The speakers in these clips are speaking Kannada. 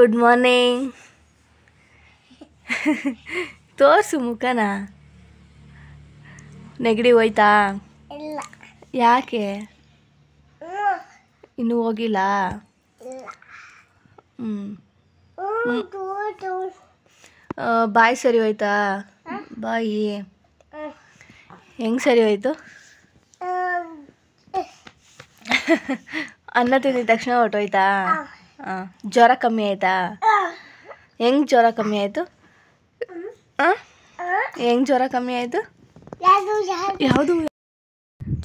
ಗುಡ್ ಮಾರ್ನಿಂಗ್ ತೋರಿಸು ಮುಖನ ನೆಗಡಿ ಹೋಯ್ತಾ ಯಾಕೆ ಇನ್ನೂ ಹೋಗಿಲ್ಲ ಹ್ಞೂ ಬಾಯಿ ಸರಿ ಹೋಯ್ತಾ ಬಾಯಿ ಹೆಂಗ್ ಸರಿ ಹೋಯ್ತು ಅನ್ನ ತಿಂದಿದ ತಕ್ಷಣ ಹೊಟ್ಟೋಯ್ತಾ ಹಾಂ ಜ್ವರ ಕಮ್ಮಿ ಆಯ್ತಾ ಹೆಂಗ್ ಜ್ವರ ಕಮ್ಮಿ ಆಯಿತು ಹಾಂ ಹೆಂಗೆ ಜ್ವರ ಕಮ್ಮಿ ಆಯಿತು ಯಾವುದು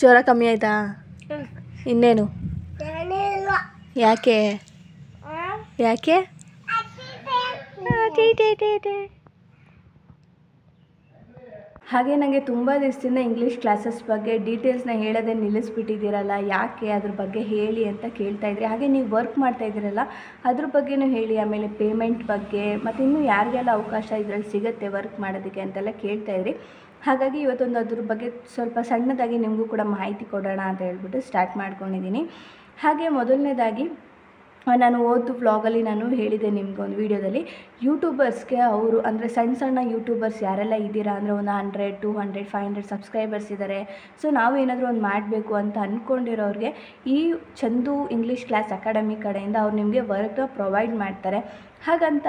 ಜ್ವರ ಕಮ್ಮಿ ಆಯ್ತಾ ಇನ್ನೇನು ಯಾಕೆ ಯಾಕೆ ಹಾಗೆ ನನಗೆ ತುಂಬ ದಿವಸದಿಂದ ಇಂಗ್ಲೀಷ್ ಕ್ಲಾಸಸ್ ಬಗ್ಗೆ ಡೀಟೇಲ್ಸ್ನ ಹೇಳೋದೇ ನಿಲ್ಲಿಸ್ಬಿಟ್ಟಿದ್ದೀರಲ್ಲ ಯಾಕೆ ಅದ್ರ ಬಗ್ಗೆ ಹೇಳಿ ಅಂತ ಕೇಳ್ತಾ ಇದ್ರಿ ಹಾಗೆ ನೀವು ವರ್ಕ್ ಮಾಡ್ತಾ ಇದ್ದೀರಲ್ಲ ಅದ್ರ ಬಗ್ಗೆನೂ ಹೇಳಿ ಆಮೇಲೆ ಪೇಮೆಂಟ್ ಬಗ್ಗೆ ಮತ್ತು ಇನ್ನೂ ಯಾರಿಗೆಲ್ಲ ಅವಕಾಶ ಇದರಲ್ಲಿ ಸಿಗುತ್ತೆ ವರ್ಕ್ ಮಾಡೋದಕ್ಕೆ ಅಂತೆಲ್ಲ ಕೇಳ್ತಾ ಇದ್ರಿ ಹಾಗಾಗಿ ಇವತ್ತೊಂದು ಅದ್ರ ಬಗ್ಗೆ ಸ್ವಲ್ಪ ಸಣ್ಣದಾಗಿ ನಿಮಗೂ ಕೂಡ ಮಾಹಿತಿ ಕೊಡೋಣ ಅಂತ ಹೇಳ್ಬಿಟ್ಟು ಸ್ಟಾರ್ಟ್ ಮಾಡ್ಕೊಂಡಿದ್ದೀನಿ ಹಾಗೆ ಮೊದಲನೇದಾಗಿ ನಾನು ಓದು ವ್ಲಾಗಲ್ಲಿ ನಾನು ಹೇಳಿದೆ ಒಂದು ವೀಡಿಯೋದಲ್ಲಿ ಯೂಟ್ಯೂಬರ್ಸ್ಗೆ ಅವರು ಅಂದರೆ ಸಣ್ಣ ಸಣ್ಣ ಯೂಟ್ಯೂಬರ್ಸ್ ಯಾರೆಲ್ಲ ಇದ್ದೀರಾ ಅಂದರೆ ಒಂದು hundred to hundred five hundred subscribers ಇದ್ದಾರೆ ಸೊ ನಾವು ಏನಾದರೂ ಒಂದು ಮಾಡಬೇಕು ಅಂತ ಅಂದ್ಕೊಂಡಿರೋರಿಗೆ ಈ ಚಂದು ಇಂಗ್ಲೀಷ್ ಕ್ಲಾಸ್ ಅಕಾಡೆಮಿ ಕಡೆಯಿಂದ ಅವ್ರು ನಿಮಗೆ ವರ್ಕ್ನ ಪ್ರೊವೈಡ್ ಮಾಡ್ತಾರೆ ಹಾಗಂತ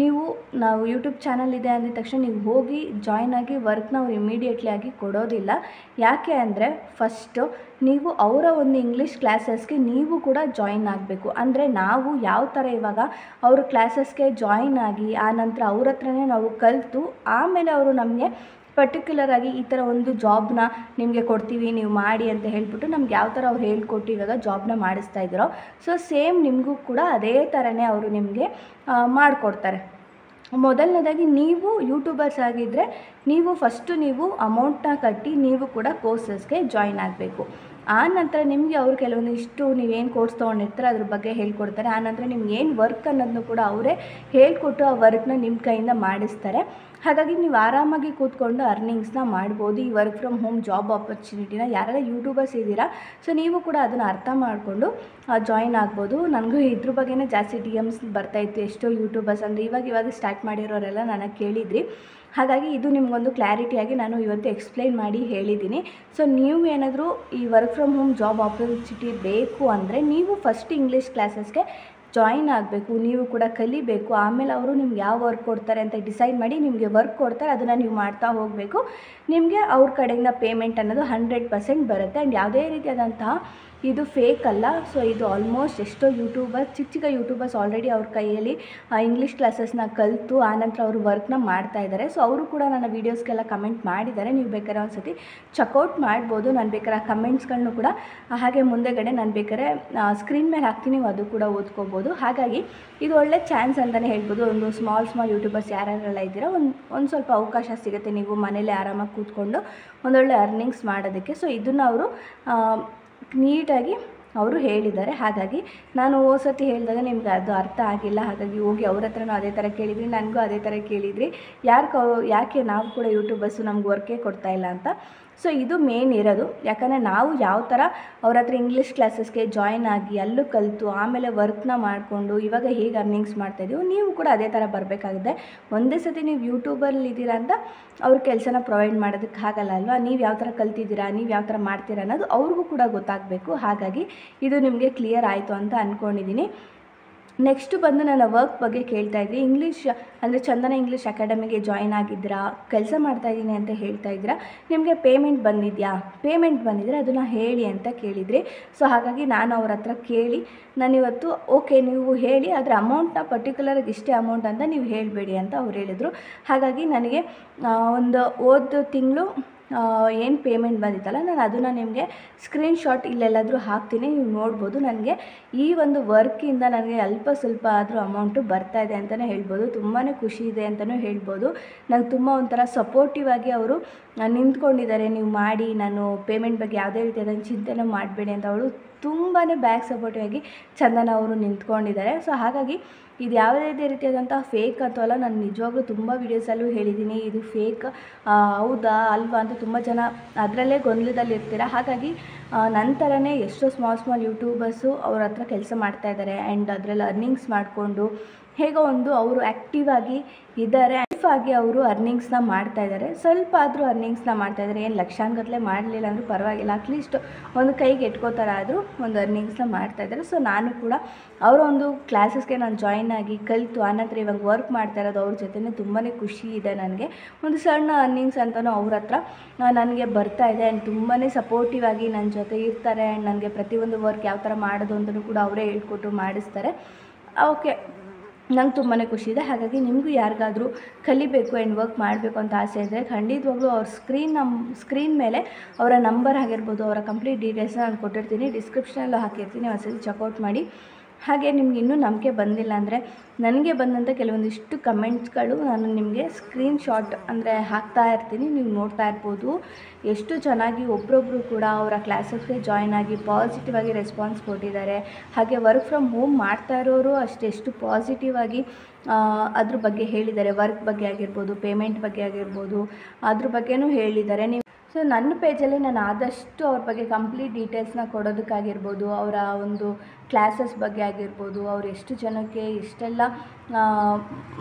ನೀವು ನಾವು ಯೂಟ್ಯೂಬ್ ಚಾನಲ್ ಇದೆ ಅಂದಿದ ತಕ್ಷಣ ನೀವು ಹೋಗಿ ಜಾಯ್ನ್ ಆಗಿ ವರ್ಕ್ ನಾವು ಇಮಿಡಿಯೇಟ್ಲಿ ಆಗಿ ಕೊಡೋದಿಲ್ಲ ಯಾಕೆ ಅಂದರೆ ಫಸ್ಟು ನೀವು ಅವರ ಒಂದು ಇಂಗ್ಲೀಷ್ ಕ್ಲಾಸಸ್ಗೆ ನೀವು ಕೂಡ ಜಾಯಿನ್ ಆಗಬೇಕು ಅಂದರೆ ನಾವು ಯಾವ ಥರ ಇವಾಗ ಅವ್ರ ಕ್ಲಾಸಸ್ಗೆ ಜಾಯಿನ್ ಆಗಿ ಆ ನಂತರ ಅವ್ರ ಹತ್ರನೇ ನಾವು ಕಲಿತು ಆಮೇಲೆ ಅವರು ನಮಗೆ ಆಗಿ ಈ ಥರ ಒಂದು ಜಾಬ್ನ ನಿಮಗೆ ಕೊಡ್ತೀವಿ ನೀವು ಮಾಡಿ ಅಂತ ಹೇಳ್ಬಿಟ್ಟು ನಮ್ಗೆ ಯಾವ ಥರ ಅವ್ರು ಹೇಳ್ಕೊಟ್ಟು ಇವಾಗ ಜಾಬ್ನ ಮಾಡಿಸ್ತಾ ಇದ್ದರೋ ಸೊ ಸೇಮ್ ನಿಮಗೂ ಕೂಡ ಅದೇ ಥರನೇ ಅವರು ನಿಮಗೆ ಮಾಡಿಕೊಡ್ತಾರೆ ಮೊದಲನೇದಾಗಿ ನೀವು ಯೂಟ್ಯೂಬರ್ಸ್ ಆಗಿದ್ದರೆ ನೀವು ಫಸ್ಟು ನೀವು ಅಮೌಂಟ್ನ ಕಟ್ಟಿ ನೀವು ಕೂಡ ಕೋರ್ಸಸ್ಗೆ ಜಾಯ್ನ್ ಆಗಬೇಕು ಆ ನಂತರ ನಿಮಗೆ ಅವರು ಇಷ್ಟು ನೀವೇನು ಕೋರ್ಸ್ ತೊಗೊಂಡಿರ್ತಾರೆ ಅದ್ರ ಬಗ್ಗೆ ಹೇಳ್ಕೊಡ್ತಾರೆ ಆ ನಂತರ ನಿಮ್ಗೆ ಏನು ವರ್ಕ್ ಅನ್ನೋದನ್ನು ಕೂಡ ಅವರೇ ಹೇಳಿಕೊಟ್ಟು ಆ ವರ್ಕ್ನ ನಿಮ್ಮ ಕೈಯಿಂದ ಮಾಡಿಸ್ತಾರೆ ಹಾಗಾಗಿ ನೀವು ಆರಾಮಾಗಿ ಕೂತ್ಕೊಂಡು ಅರ್ನಿಂಗ್ಸ್ನ ಮಾಡ್ಬೋದು ಈ ವರ್ಕ್ ಫ್ರಮ್ ಹೋಮ್ ಜಾಬ್ ಆಪರ್ಚುನಿಟಿನ ಯಾರೆಲ್ಲ ಯೂಟ್ಯೂಬರ್ಸ್ ಇದ್ದೀರಾ ಸೊ ನೀವು ಕೂಡ ಅದನ್ನು ಅರ್ಥ ಮಾಡಿಕೊಂಡು ಜಾಯಿನ್ ಆಗ್ಬೋದು ನನಗೂ ಇದ್ರ ಬಗ್ಗೆನೇ ಜಾಸ್ತಿ ಡಿ ಎಮ್ಸ್ ಬರ್ತಾಯಿತ್ತು ಎಷ್ಟೋ ಯೂಟ್ಯೂಬರ್ಸ್ ಅಂದರೆ ಇವಾಗ ಇವಾಗ ಸ್ಟಾರ್ಟ್ ಮಾಡಿರೋರೆಲ್ಲ ನನಗೆ ಕೇಳಿದ್ರಿ ಹಾಗಾಗಿ ಇದು ನಿಮಗೊಂದು ಕ್ಲಾರಿಟಿಯಾಗಿ ನಾನು ಇವತ್ತು ಎಕ್ಸ್ಪ್ಲೈನ್ ಮಾಡಿ ಹೇಳಿದ್ದೀನಿ ಸೊ ನೀವು ಏನಾದರೂ ಈ work from home job opportunity ಬೇಕು ಅಂದರೆ ನೀವು ಫಸ್ಟ್ ಇಂಗ್ಲೀಷ್ ಕ್ಲಾಸಸ್ಗೆ ಜಾಯಿನ್ ಆಗಬೇಕು ನೀವು ಕೂಡ ಕಲಿಬೇಕು ಆಮೇಲೆ ಅವರು ನಿಮ್ಗೆ ಯಾವ ವರ್ಕ್ ಕೊಡ್ತಾರೆ ಅಂತ ಡಿಸೈಡ್ ಮಾಡಿ ನಿಮಗೆ ವರ್ಕ್ ಕೊಡ್ತಾರೆ ಅದನ್ನು ನೀವು ಮಾಡ್ತಾ ಹೋಗಬೇಕು ನಿಮಗೆ ಅವ್ರ ಕಡೆಯಿಂದ ಪೇಮೆಂಟ್ ಅನ್ನೋದು ಹಂಡ್ರೆಡ್ ಪರ್ಸೆಂಟ್ ಬರುತ್ತೆ ಆ್ಯಂಡ್ ಯಾವುದೇ ರೀತಿಯಾದಂತಹ ಇದು ಫೇಕ್ ಅಲ್ಲ ಸೊ ಇದು ಆಲ್ಮೋಸ್ಟ್ ಎಷ್ಟೋ ಯೂಟ್ಯೂಬರ್ಸ್ ಚಿಕ್ಕ ಚಿಕ್ಕ ಯೂಟ್ಯೂಬರ್ಸ್ ಆಲ್ರೆಡಿ ಅವ್ರ ಕೈಯಲ್ಲಿ ಇಂಗ್ಲೀಷ್ ಕ್ಲಾಸಸ್ನ ಕಲಿತು ಆನಂತರ ಅವರು ವರ್ಕ್ನ ಮಾಡ್ತಾ ಇದ್ದಾರೆ ಸೊ ಅವರು ಕೂಡ ನನ್ನ ವೀಡಿಯೋಸ್ಗೆಲ್ಲ ಕಮೆಂಟ್ ಮಾಡಿದ್ದಾರೆ ನೀವು ಬೇಕಾದ್ರೆ ಒಂದು ಸತಿ ಚೆಕ್ಔಟ್ ಮಾಡ್ಬೋದು ನಾನು ಬೇಕಾದ್ರೆ ಆ ಕಮೆಂಟ್ಸ್ಗಳನ್ನು ಕೂಡ ಹಾಗೆ ಮುಂದೆಗಡೆ ನಾನು ಬೇಕಾದ್ರೆ ಸ್ಕ್ರೀನ್ ಮೇಲೆ ಹಾಕ್ತೀನಿ ನೀವು ಅದು ಕೂಡ ಓದ್ಕೋಬೋದು ಹಾಗಾಗಿ ಇದು ಒಳ್ಳೆ ಚಾನ್ಸ್ ಅಂತಲೇ ಹೇಳ್ಬೋದು ಒಂದು ಸ್ಮಾಲ್ ಸ್ಮಾಲ್ ಯೂಟ್ಯೂಬರ್ಸ್ ಯಾರ್ಯಾರೆಲ್ಲ ಇದ್ದೀರಾ ಒಂದು ಒಂದು ಸ್ವಲ್ಪ ಅವಕಾಶ ಸಿಗುತ್ತೆ ನೀವು ಮನೇಲಿ ಆರಾಮಾಗಿ ಕೂತ್ಕೊಂಡು ಒಂದೊಳ್ಳೆ ಅರ್ನಿಂಗ್ಸ್ ಮಾಡೋದಕ್ಕೆ ಸೊ ಇದನ್ನು ಅವರು ನೀಟಾಗಿ ಅವರು ಹೇಳಿದ್ದಾರೆ ಹಾಗಾಗಿ ನಾನು ಓ ಸತಿ ಹೇಳಿದಾಗ ನಿಮ್ಗೆ ಅದು ಅರ್ಥ ಆಗಿಲ್ಲ ಹಾಗಾಗಿ ಹೋಗಿ ಅವ್ರ ಹತ್ರನೂ ಅದೇ ಥರ ಕೇಳಿದ್ರಿ ನನಗೂ ಅದೇ ಥರ ಕೇಳಿದ್ರಿ ಯಾರು ಯಾಕೆ ನಾವು ಕೂಡ ಯೂಟ್ಯೂಬಸ್ಸು ನಮ್ಗೆ ವರ್ಕೇ ಕೊಡ್ತಾ ಇಲ್ಲ ಅಂತ ಸೊ ಇದು ಮೇನ್ ಇರೋದು ಯಾಕಂದರೆ ನಾವು ಯಾವ ಥರ ಅವ್ರ ಹತ್ರ ಇಂಗ್ಲೀಷ್ ಕ್ಲಾಸಸ್ಗೆ ಜಾಯ್ನ್ ಆಗಿ ಅಲ್ಲೂ ಕಲಿತು ಆಮೇಲೆ ವರ್ಕ್ನ ಮಾಡಿಕೊಂಡು ಇವಾಗ ಹೇಗೆ ಅರ್ನಿಂಗ್ಸ್ ಮಾಡ್ತಾಯಿದ್ದೀವಿ ನೀವು ಕೂಡ ಅದೇ ಥರ ಬರಬೇಕಾಗಿದೆ ಒಂದೇ ಸತಿ ನೀವು ಯೂಟ್ಯೂಬಲ್ಲಿ ಇದ್ದೀರಾ ಅಂತ ಅವ್ರ ಕೆಲಸನ ಪ್ರೊವೈಡ್ ಮಾಡೋದಕ್ಕೆ ಆಗಲ್ಲ ಅಲ್ವಾ ನೀವು ಯಾವ ಥರ ಕಲ್ತಿದ್ದೀರಾ ನೀವು ಯಾವ ಥರ ಮಾಡ್ತೀರಾ ಅನ್ನೋದು ಅವ್ರಿಗೂ ಕೂಡ ಗೊತ್ತಾಗಬೇಕು ಹಾಗಾಗಿ ಇದು ನಿಮಗೆ ಕ್ಲಿಯರ್ ಆಯಿತು ಅಂತ ಅಂದ್ಕೊಂಡಿದ್ದೀನಿ ನೆಕ್ಸ್ಟು ಬಂದು ನನ್ನ ವರ್ಕ್ ಬಗ್ಗೆ ಕೇಳ್ತಾ ಇದ್ದೀನಿ ಇಂಗ್ಲೀಷ್ ಅಂದರೆ ಚಂದನ ಇಂಗ್ಲೀಷ್ ಅಕಾಡೆಮಿಗೆ ಜಾಯಿನ್ ಆಗಿದ್ದೀರಾ ಕೆಲಸ ಮಾಡ್ತಾಯಿದ್ದೀನಿ ಅಂತ ಹೇಳ್ತಾ ಇದ್ದೀರಾ ನಿಮಗೆ ಪೇಮೆಂಟ್ ಬಂದಿದೆಯಾ ಪೇಮೆಂಟ್ ಬಂದಿದ್ದರೆ ಅದನ್ನು ಹೇಳಿ ಅಂತ ಕೇಳಿದ್ರಿ ಸೊ ಹಾಗಾಗಿ ನಾನು ಅವ್ರ ಹತ್ರ ಕೇಳಿ ನಾನಿವತ್ತು ಓಕೆ ನೀವು ಹೇಳಿ ಅದರ ಅಮೌಂಟ್ನ ಪರ್ಟಿಕ್ಯುಲರಾಗಿ ಇಷ್ಟೇ ಅಮೌಂಟ್ ಅಂತ ನೀವು ಹೇಳಬೇಡಿ ಅಂತ ಅವ್ರು ಹೇಳಿದರು ಹಾಗಾಗಿ ನನಗೆ ಒಂದು ಓದ್ ತಿಂಗಳು ಏನು ಪೇಮೆಂಟ್ ಬಂದಿತ್ತಲ್ಲ ನಾನು ಅದನ್ನು ನಿಮಗೆ ಸ್ಕ್ರೀನ್ಶಾಟ್ ಇಲ್ಲೆಲ್ಲಾದರೂ ಹಾಕ್ತೀನಿ ನೀವು ನೋಡ್ಬೋದು ನನಗೆ ಈ ಒಂದು ವರ್ಕಿಂದ ನನಗೆ ಅಲ್ಪ ಸ್ವಲ್ಪ ಆದರೂ ಅಮೌಂಟು ಬರ್ತಾ ಇದೆ ಅಂತಲೇ ಹೇಳ್ಬೋದು ತುಂಬಾ ಖುಷಿ ಇದೆ ಅಂತಲೂ ಹೇಳ್ಬೋದು ನಂಗೆ ತುಂಬ ಒಂಥರ ಸಪೋರ್ಟಿವ್ ಆಗಿ ಅವರು ನಿಂತ್ಕೊಂಡಿದ್ದಾರೆ ನೀವು ಮಾಡಿ ನಾನು ಪೇಮೆಂಟ್ ಬಗ್ಗೆ ಯಾವುದೇ ರೀತಿಯಾದ ಚಿಂತೆನೂ ಮಾಡಬೇಡಿ ಅಂತ ಅವಳು ತುಂಬಾ ಬ್ಯಾಕ್ ಸಪೋರ್ಟಿವ್ ಆಗಿ ಚಂದನ ಅವರು ನಿಂತ್ಕೊಂಡಿದ್ದಾರೆ ಸೊ ಹಾಗಾಗಿ ಇದು ಯಾವುದೇ ರೀತಿಯಾದಂಥ ಫೇಕ್ ಅಂತವಲ್ಲ ನಾನು ನಿಜವಾಗ್ಲೂ ತುಂಬ ವೀಡಿಯೋಸಲ್ಲೂ ಹೇಳಿದ್ದೀನಿ ಇದು ಫೇಕ್ ಹೌದಾ ಅಲ್ವಾ ಅಂತ ತುಂಬ ಜನ ಅದರಲ್ಲೇ ಗೊಂದಲದಲ್ಲಿರ್ತೀರ ಹಾಗಾಗಿ ನನ್ನ ಥರನೇ ಎಷ್ಟೋ ಸ್ಮಾಲ್ ಸ್ಮಾಲ್ ಯೂಟ್ಯೂಬರ್ಸು ಅವ್ರ ಹತ್ರ ಕೆಲಸ ಮಾಡ್ತಾ ಇದ್ದಾರೆ ಆ್ಯಂಡ್ ಅದರಲ್ಲಿ ಅರ್ನಿಂಗ್ಸ್ ಮಾಡಿಕೊಂಡು ಹೇಗೋ ಒಂದು ಅವರು ಆ್ಯಕ್ಟಿವ್ ಆಗಿ ಇದ್ದಾರೆ ಆಗಿ ಅವರು ಅರ್ನಿಂಗ್ಸ್ನ ಮಾಡ್ತಾ ಇದ್ದಾರೆ ಸ್ವಲ್ಪ ಆದರೂ ಅರ್ನಿಂಗ್ಸ್ನ ಮಾಡ್ತಾ ಇದ್ದಾರೆ ಏನು ಲಕ್ಷಾಂಗತಲೇ ಮಾಡಲಿಲ್ಲ ಅಂದರೂ ಪರವಾಗಿಲ್ಲ ಅಟ್ಲೀಸ್ಟ್ ಒಂದು ಕೈಗೆ ಎಟ್ಕೋತಾರ ಆದರೂ ಒಂದು ಅರ್ನಿಂಗ್ಸ್ನ ಮಾಡ್ತಾ ಇದ್ದಾರೆ ಸೊ ನಾನು ಕೂಡ ಅವರ ಒಂದು ಕ್ಲಾಸಸ್ಗೆ ನಾನು ಜಾಯ್ನ್ ಆಗಿ ಕಲಿತು ಆನಂತರ ಇವಾಗ ವರ್ಕ್ ಮಾಡ್ತಾ ಇರೋದು ಅವ್ರ ಜೊತೆ ತುಂಬಾ ಖುಷಿ ಇದೆ ನನಗೆ ಒಂದು ಸಣ್ಣ ಅರ್ನಿಂಗ್ಸ್ ಅಂತಲೂ ಅವ್ರ ಹತ್ರ ನನಗೆ ಬರ್ತಾ ಇದೆ ಆ್ಯಂಡ್ ತುಂಬಾ ಸಪೋರ್ಟಿವ್ ಆಗಿ ನನ್ನ ಜೊತೆ ಇರ್ತಾರೆ ಆ್ಯಂಡ್ ನನಗೆ ಪ್ರತಿಯೊಂದು ವರ್ಕ್ ಯಾವ ಥರ ಮಾಡೋದು ಅಂತಲೂ ಕೂಡ ಅವರೇ ಹೇಳ್ಕೊಟ್ಟು ಮಾಡಿಸ್ತಾರೆ ಓಕೆ ನಂಗೆ ತುಂಬಾ ಖುಷಿ ಇದೆ ಹಾಗಾಗಿ ನಿಮಗೂ ಯಾರಿಗಾದರೂ ಕಲಿಬೇಕು ಆ್ಯಂಡ್ ವರ್ಕ್ ಮಾಡಬೇಕು ಅಂತ ಆಸೆ ಇದ್ದರೆ ಖಂಡಿತವಾಗ್ಲೂ ಅವ್ರ ಸ್ಕ್ರೀನ್ ನಮ್ಮ ಸ್ಕ್ರೀನ್ ಮೇಲೆ ಅವರ ನಂಬರ್ ಆಗಿರ್ಬೋದು ಅವರ ಕಂಪ್ಲೀಟ್ ಡೀಟೇಲ್ಸ್ನ ನಾನು ಕೊಟ್ಟಿರ್ತೀನಿ ಡಿಸ್ಕ್ರಿಪ್ಷನಲ್ಲೂ ಹಾಕಿರ್ತೀನಿ ಒಂದ್ಸತಿ ಚೆಕ್ಔಟ್ ಮಾಡಿ ಹಾಗೆ ನಿಮ್ಗೆ ಇನ್ನೂ ನಂಬಿಕೆ ಬಂದಿಲ್ಲ ಅಂದರೆ ನನಗೆ ಬಂದಂಥ ಕೆಲವೊಂದಿಷ್ಟು ಕಮೆಂಟ್ಸ್ಗಳು ನಾನು ನಿಮಗೆ ಸ್ಕ್ರೀನ್ಶಾಟ್ ಅಂದರೆ ಹಾಕ್ತಾ ಇರ್ತೀನಿ ನೀವು ನೋಡ್ತಾ ಇರ್ಬೋದು ಎಷ್ಟು ಚೆನ್ನಾಗಿ ಒಬ್ಬರೊಬ್ಬರು ಕೂಡ ಅವರ ಕ್ಲಾಸಸ್ಗೆ ಜಾಯ್ನ್ ಆಗಿ ಪಾಸಿಟಿವ್ ಆಗಿ ರೆಸ್ಪಾನ್ಸ್ ಕೊಟ್ಟಿದ್ದಾರೆ ಹಾಗೆ ವರ್ಕ್ ಫ್ರಮ್ ಹೋಮ್ ಮಾಡ್ತಾ ಇರೋರು ಅಷ್ಟೆಷ್ಟು ಪಾಸಿಟಿವ್ ಆಗಿ ಅದ್ರ ಬಗ್ಗೆ ಹೇಳಿದ್ದಾರೆ ವರ್ಕ್ ಬಗ್ಗೆ ಆಗಿರ್ಬೋದು ಪೇಮೆಂಟ್ ಬಗ್ಗೆ ಆಗಿರ್ಬೋದು ಅದ್ರ ಬಗ್ಗೆನೂ ಹೇಳಿದ್ದಾರೆ ನೀವು ಸೊ ನನ್ನ ಪೇಜಲ್ಲಿ ನಾನು ಆದಷ್ಟು ಅವ್ರ ಬಗ್ಗೆ ಕಂಪ್ಲೀಟ್ ಡೀಟೇಲ್ಸ್ನ ಕೊಡೋದಕ್ಕಾಗಿರ್ಬೋದು ಅವರ ಒಂದು ಕ್ಲಾಸಸ್ ಬಗ್ಗೆ ಆಗಿರ್ಬೋದು ಅವ್ರು ಎಷ್ಟು ಜನಕ್ಕೆ ಇಷ್ಟೆಲ್ಲ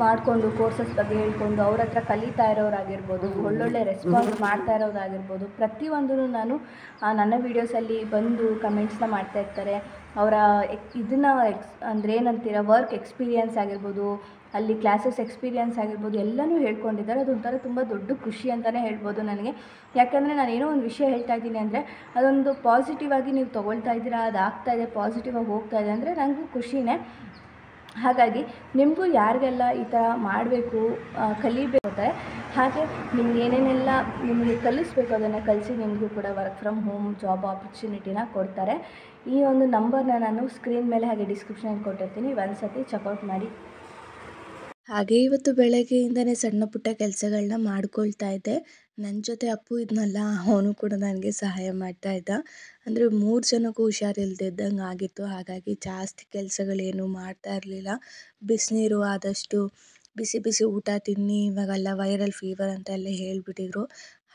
ಮಾಡಿಕೊಂಡು ಕೋರ್ಸಸ್ ಬಗ್ಗೆ ಹೇಳ್ಕೊಂಡು ಅವ್ರ ಹತ್ರ ಕಲಿತಾ ಇರೋರಾಗಿರ್ಬೋದು ಒಳ್ಳೊಳ್ಳೆ ರೆಸ್ಪಾನ್ಸ್ ಮಾಡ್ತಾ ಇರೋದಾಗಿರ್ಬೋದು ಪ್ರತಿಯೊಂದೂ ನಾನು ನನ್ನ ವೀಡಿಯೋಸಲ್ಲಿ ಬಂದು ಕಮೆಂಟ್ಸ್ನ ಮಾಡ್ತಾ ಇರ್ತಾರೆ ಅವರ ಎಕ್ ಇದನ್ನು ಎಕ್ಸ್ ಅಂದರೆ ಏನಂತೀರ ವರ್ಕ್ ಎಕ್ಸ್ಪೀರಿಯನ್ಸ್ ಆಗಿರ್ಬೋದು ಅಲ್ಲಿ ಕ್ಲಾಸಸ್ ಎಕ್ಸ್ಪೀರಿಯನ್ಸ್ ಆಗಿರ್ಬೋದು ಎಲ್ಲನೂ ಹೇಳ್ಕೊಂಡಿದ್ದಾರೆ ಅದೊಂಥರ ತುಂಬ ದೊಡ್ಡ ಖುಷಿ ಅಂತಲೇ ಹೇಳ್ಬೋದು ನನಗೆ ಯಾಕಂದರೆ ನಾನು ಏನೋ ಒಂದು ವಿಷಯ ಹೇಳ್ತಾ ಇದ್ದೀನಿ ಅಂದರೆ ಅದೊಂದು ಪಾಸಿಟಿವ್ ಆಗಿ ನೀವು ತೊಗೊಳ್ತಾ ಇದ್ದೀರಾ ಅದು ಆಗ್ತಾ ಇದೆ ಆಗಿ ಹೋಗ್ತಾ ಇದೆ ಅಂದರೆ ನನಗೂ ಖುಷಿನೇ ಹಾಗಾಗಿ ನಿಮಗೂ ಯಾರಿಗೆಲ್ಲ ಈ ಥರ ಮಾಡಬೇಕು ಕಲಿಬೇಕಾಗುತ್ತೆ ಹಾಗೆ ನಿಮ್ಗೆ ಏನೇನೆಲ್ಲ ನಿಮಗೆ ಕಲಿಸ್ಬೇಕು ಅದನ್ನು ಕಲಿಸಿ ನಿಮಗೂ ಕೂಡ ವರ್ಕ್ ಫ್ರಮ್ ಹೋಮ್ ಜಾಬ್ ಆಪರ್ಚುನಿಟಿನ ಕೊಡ್ತಾರೆ ಈ ಒಂದು ನಂಬರ್ನ ನಾನು ಸ್ಕ್ರೀನ್ ಮೇಲೆ ಹಾಗೆ ಡಿಸ್ಕ್ರಿಪ್ಷನ್ ಕೊಟ್ಟಿರ್ತೀನಿ ಒಂದು ಸತಿ ಚೆಕ್ಔಟ್ ಮಾಡಿ ಹಾಗೆ ಇವತ್ತು ಬೆಳಗ್ಗೆಯಿಂದನೇ ಸಣ್ಣ ಪುಟ್ಟ ಕೆಲಸಗಳನ್ನ ಮಾಡ್ಕೊಳ್ತಾ ಇದ್ದೆ ನನ್ನ ಜೊತೆ ಅಪ್ಪು ಇದ್ನಲ್ಲ ಅವನು ಕೂಡ ನನಗೆ ಸಹಾಯ ಮಾಡ್ತಾ ಇದ್ದ ಅಂದರೆ ಮೂರು ಜನಕ್ಕೂ ಇದ್ದಂಗೆ ಆಗಿತ್ತು ಹಾಗಾಗಿ ಜಾಸ್ತಿ ಕೆಲಸಗಳೇನು ಮಾಡ್ತಾ ಇರಲಿಲ್ಲ ಬಿಸಿನೀರು ಆದಷ್ಟು ಬಿಸಿ ಬಿಸಿ ಊಟ ತಿನ್ನಿ ಇವಾಗೆಲ್ಲ ವೈರಲ್ ಫೀವರ್ ಅಂತ ಎಲ್ಲ ಹೇಳಿಬಿಟ್ಟಿದ್ರು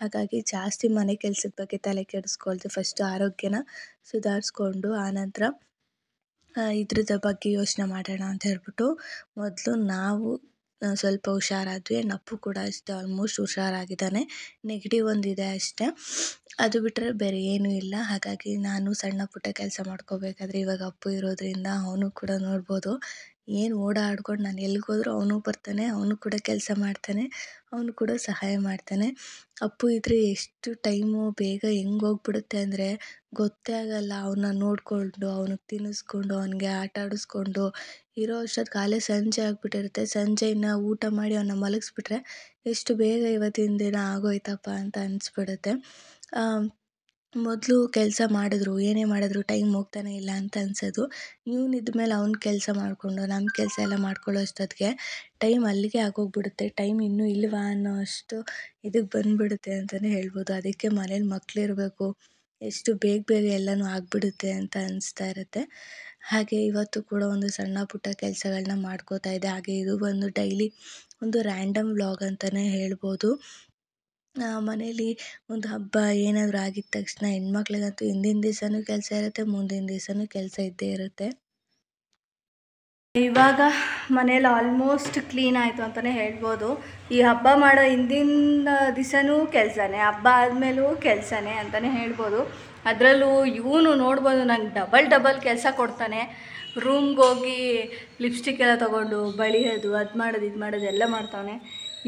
ಹಾಗಾಗಿ ಜಾಸ್ತಿ ಮನೆ ಕೆಲಸದ ಬಗ್ಗೆ ತಲೆ ಕೆಡಿಸ್ಕೊಳ್ದೆ ಫಸ್ಟು ಆರೋಗ್ಯನ ಸುಧಾರಿಸ್ಕೊಂಡು ಆನಂತರ ಇದ್ರದ ಬಗ್ಗೆ ಯೋಚನೆ ಮಾಡೋಣ ಅಂತ ಹೇಳ್ಬಿಟ್ಟು ಮೊದಲು ನಾವು ಸ್ವಲ್ಪ ಹುಷಾರಾದ್ವಿ ಆ್ಯಂಡ್ ಅಪ್ಪು ಕೂಡ ಅಷ್ಟೇ ಆಲ್ಮೋಸ್ಟ್ ಹುಷಾರಾಗಿದ್ದಾನೆ ನೆಗೆಟಿವ್ ಒಂದಿದೆ ಅಷ್ಟೇ ಅದು ಬಿಟ್ಟರೆ ಬೇರೆ ಏನೂ ಇಲ್ಲ ಹಾಗಾಗಿ ನಾನು ಸಣ್ಣ ಪುಟ್ಟ ಕೆಲಸ ಮಾಡ್ಕೋಬೇಕಾದರೆ ಇವಾಗ ಅಪ್ಪು ಇರೋದರಿಂದ ಅವನು ಕೂಡ ನೋಡ್ಬೋದು ಏನು ಓಡಾಡ್ಕೊಂಡು ನಾನು ಎಲ್ಗೋದ್ರೂ ಅವನು ಬರ್ತಾನೆ ಅವನು ಕೂಡ ಕೆಲಸ ಮಾಡ್ತಾನೆ ಅವ್ನು ಕೂಡ ಸಹಾಯ ಮಾಡ್ತಾನೆ ಅಪ್ಪು ಇದ್ದರೆ ಎಷ್ಟು ಟೈಮು ಬೇಗ ಹೆಂಗ್ ಹೋಗ್ಬಿಡುತ್ತೆ ಅಂದರೆ ಗೊತ್ತೇ ಆಗೋಲ್ಲ ಅವನ್ನ ನೋಡಿಕೊಂಡು ಅವ್ನಿಗೆ ತಿನ್ನಿಸ್ಕೊಂಡು ಅವನಿಗೆ ಆಟ ಆಡಿಸ್ಕೊಂಡು ಇರೋ ಅಷ್ಟೊತ್ತು ಕಾಲೇ ಸಂಜೆ ಆಗಿಬಿಟ್ಟಿರುತ್ತೆ ಸಂಜೆ ಊಟ ಮಾಡಿ ಅವನ್ನ ಮಲಗಿಸ್ಬಿಟ್ರೆ ಎಷ್ಟು ಬೇಗ ಇವತ್ತಿನ ದಿನ ಆಗೋಯ್ತಪ್ಪ ಅಂತ ಅನಿಸ್ಬಿಡುತ್ತೆ ಮೊದಲು ಕೆಲಸ ಮಾಡಿದ್ರು ಏನೇ ಮಾಡಿದ್ರು ಟೈಮ್ ಹೋಗ್ತಾನೆ ಇಲ್ಲ ಅಂತ ಅನ್ಸೋದು ಇವ್ನು ಮೇಲೆ ಅವ್ನ ಕೆಲಸ ಮಾಡಿಕೊಂಡು ನಮ್ಮ ಕೆಲಸ ಎಲ್ಲ ಮಾಡ್ಕೊಳ್ಳೋ ಅಷ್ಟೊತ್ತಿಗೆ ಟೈಮ್ ಅಲ್ಲಿಗೆ ಆಗೋಗ್ಬಿಡುತ್ತೆ ಟೈಮ್ ಇನ್ನೂ ಇಲ್ವಾ ಅನ್ನೋ ಅಷ್ಟು ಇದಕ್ಕೆ ಬಂದುಬಿಡುತ್ತೆ ಅಂತಲೇ ಹೇಳ್ಬೋದು ಅದಕ್ಕೆ ಮನೇಲಿ ಇರಬೇಕು ಎಷ್ಟು ಬೇಗ ಬೇಗ ಎಲ್ಲನೂ ಆಗಿಬಿಡುತ್ತೆ ಅಂತ ಅನಿಸ್ತಾ ಇರುತ್ತೆ ಹಾಗೆ ಇವತ್ತು ಕೂಡ ಒಂದು ಸಣ್ಣ ಪುಟ್ಟ ಕೆಲಸಗಳನ್ನ ಮಾಡ್ಕೋತಾ ಇದೆ ಹಾಗೆ ಇದು ಒಂದು ಡೈಲಿ ಒಂದು ರ್ಯಾಂಡಮ್ ವ್ಲಾಗ್ ಅಂತಲೇ ಹೇಳ್ಬೋದು ಮನೆಯಲ್ಲಿ ಒಂದು ಹಬ್ಬ ಏನಾದರೂ ಆಗಿದ ತಕ್ಷಣ ಹೆಣ್ಮಕ್ಳಿಗಂತೂ ಹಿಂದಿನ ದಿವ್ಸವೂ ಕೆಲಸ ಇರುತ್ತೆ ಮುಂದಿನ ದಿವಸನೂ ಕೆಲಸ ಇದ್ದೇ ಇರುತ್ತೆ ಇವಾಗ ಮನೇಲಿ ಆಲ್ಮೋಸ್ಟ್ ಕ್ಲೀನ್ ಆಯಿತು ಅಂತಲೇ ಹೇಳ್ಬೋದು ಈ ಹಬ್ಬ ಮಾಡೋ ಹಿಂದಿನ ದಿವಸನೂ ಕೆಲಸನೇ ಹಬ್ಬ ಆದಮೇಲೂ ಕೆಲಸನೇ ಅಂತಲೇ ಹೇಳ್ಬೋದು ಅದರಲ್ಲೂ ಇವನು ನೋಡ್ಬೋದು ನಂಗೆ ಡಬಲ್ ಡಬಲ್ ಕೆಲಸ ಕೊಡ್ತಾನೆ ರೂಮ್ಗೆ ಹೋಗಿ ಲಿಪ್ಸ್ಟಿಕ್ ಎಲ್ಲ ತೊಗೊಂಡು ಬಳಿಯೋದು ಅದು ಮಾಡೋದು ಇದು ಮಾಡೋದು ಎಲ್ಲ ಮಾಡ್ತಾನೆ